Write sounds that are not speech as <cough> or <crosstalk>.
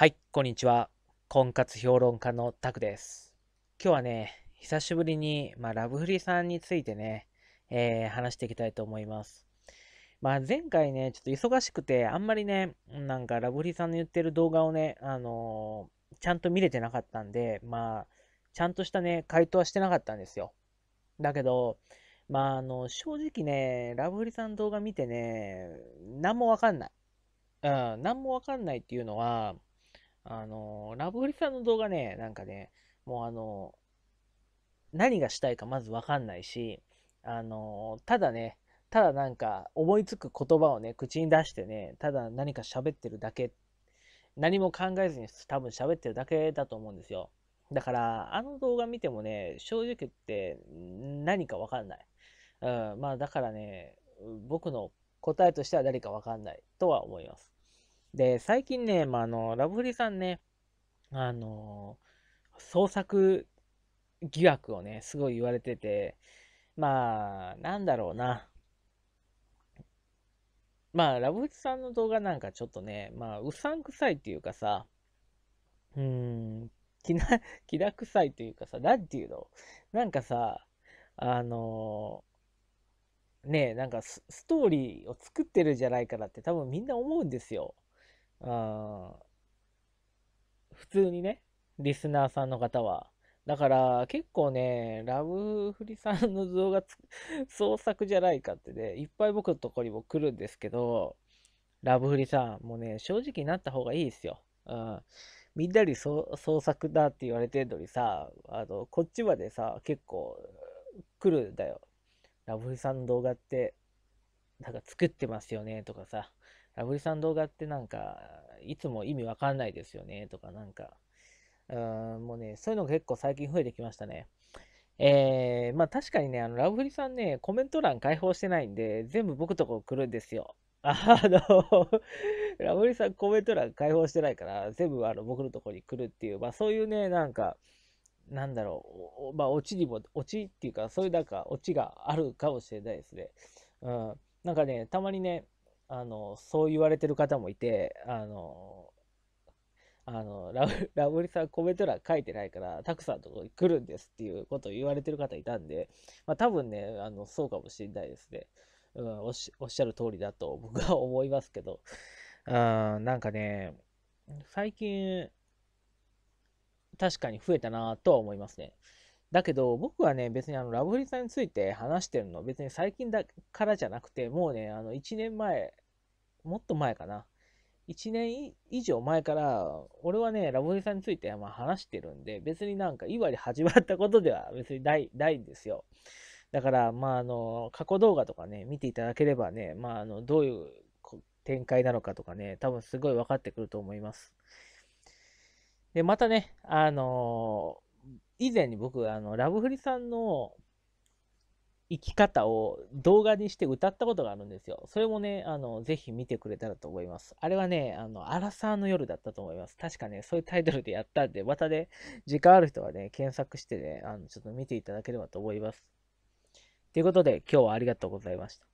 はい、こんにちは。婚活評論家のタクです。今日はね、久しぶりに、まあ、ラブフリーさんについてね、えー、話していきたいと思います。まあ、前回ね、ちょっと忙しくて、あんまりね、なんかラブフリーさんの言ってる動画をね、あのー、ちゃんと見れてなかったんで、まあ、ちゃんとしたね、回答はしてなかったんですよ。だけど、まあ、あの、正直ね、ラブフリーさんの動画見てね、何もわかんない。うん、何もわかんないっていうのは、あの、ラブホリさんの動画ね、なんかね、もうあの、何がしたいかまずわかんないし、あの、ただね、ただなんか思いつく言葉をね、口に出してね、ただ何か喋ってるだけ、何も考えずに多分喋ってるだけだと思うんですよ。だから、あの動画見てもね、正直言って何かわかんない。うん、まあだからね、僕の答えとしては誰かわかんないとは思います。で、最近ね、まあ、あの、ラブフリさんね、あの、創作疑惑をね、すごい言われてて、まあ、なんだろうな。まあ、ラブフリさんの動画なんかちょっとね、まあ、うさんくさいっていうかさ、うーん、気な、くさいというかさ、なんていうのなんかさ、あのねなんかストーリーを作ってるじゃないからって多分みんな思うんですよ。あ普通にね、リスナーさんの方は。だから結構ね、ラブフリさんの動画 <laughs> 創作じゃないかってね、いっぱい僕のとこにも来るんですけど、ラブフリさん、もうね、正直になった方がいいですよ。うん。みんなに創作だって言われてんのにさ、あの、こっちまでさ、結構来るんだよ。ラブフリさんの動画って、なんか作ってますよねとかさ、ラブリさん動画ってなんか、いつも意味わかんないですよね、とかなんか、うん、もうね、そういうのが結構最近増えてきましたね。えー、まあ確かにね、あの、ラブリさんね、コメント欄開放してないんで、全部僕とこ来るんですよ。<laughs> あのラブリさんコメント欄開放してないから、全部あの僕のとこに来るっていう、まあそういうね、なんか、なんだろう、まあオチにも、オチっていうか、そういうなんかオチがあるかもしれないですね。うん。なんかね、たまにね、あのそう言われてる方もいてあのあのラブ <laughs> ラブリさんコメント欄書いてないからたくさんのとこに来るんですっていうことを言われてる方いたんで、まあ、多分ねあのそうかもしれないですね、うん、おっしゃる通りだと僕は思いますけどあなんかね最近確かに増えたなとは思いますね。だけど、僕はね、別にあのラブフリーさんについて話してるの、別に最近だからじゃなくて、もうね、あの1年前、もっと前かな。1年以上前から、俺はね、ラブフリーさんについてま話してるんで、別になんか、いわゆる始まったことでは別にないないんですよ。だから、まあ、あの、過去動画とかね、見ていただければね、まあ、あの、どういう展開なのかとかね、多分すごい分かってくると思います。で、またね、あのー以前に僕、あの、ラブフリさんの生き方を動画にして歌ったことがあるんですよ。それもね、あの、ぜひ見てくれたらと思います。あれはね、あの、アラサーの夜だったと思います。確かね、そういうタイトルでやったんで、またね、時間ある人はね、検索してね、あの、ちょっと見ていただければと思います。ということで、今日はありがとうございました。